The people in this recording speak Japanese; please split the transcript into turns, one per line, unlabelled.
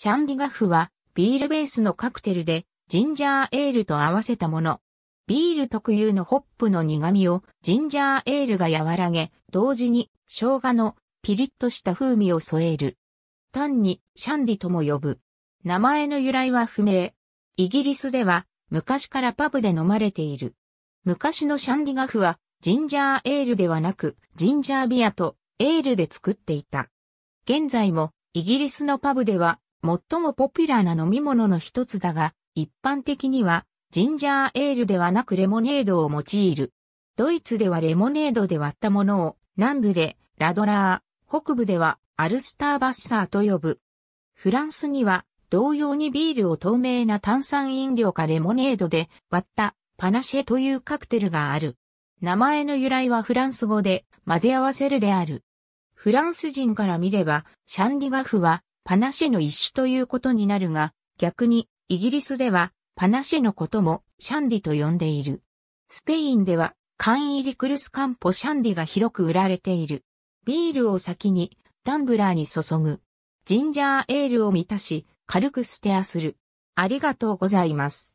シャンディガフはビールベースのカクテルでジンジャーエールと合わせたも
の。ビール特有のホップの苦味をジンジャーエールが和らげ、同時に生姜のピリッとした風味を添える。単にシャンディとも呼ぶ。名前の由来は不明。イギリスでは昔からパブで飲まれている。昔のシャンディガフはジンジャーエールではなくジンジャービアとエールで作っていた。現在もイギリスのパブでは最もポピュラーな飲み物の一つだが、一般的には、ジンジャーエールではなくレモネードを用いる。ドイツではレモネードで割ったものを、南部でラドラー、北部ではアルスターバッサーと呼ぶ。フランスには、同様にビールを透明な炭酸飲料かレモネードで割ったパナシェというカクテルがある。名前の由来はフランス語で混ぜ合わせるである。フランス人から見れば、シャンディガフはパナシェの一種ということになるが、逆に、イギリスでは、パナシェのことも、シャンディと呼んでいる。スペインでは、缶入りクルスカンポシャンディが広く売られている。ビールを先に、ダンブラーに注ぐ。ジンジャーエールを満
たし、軽くステアする。ありがとうございます。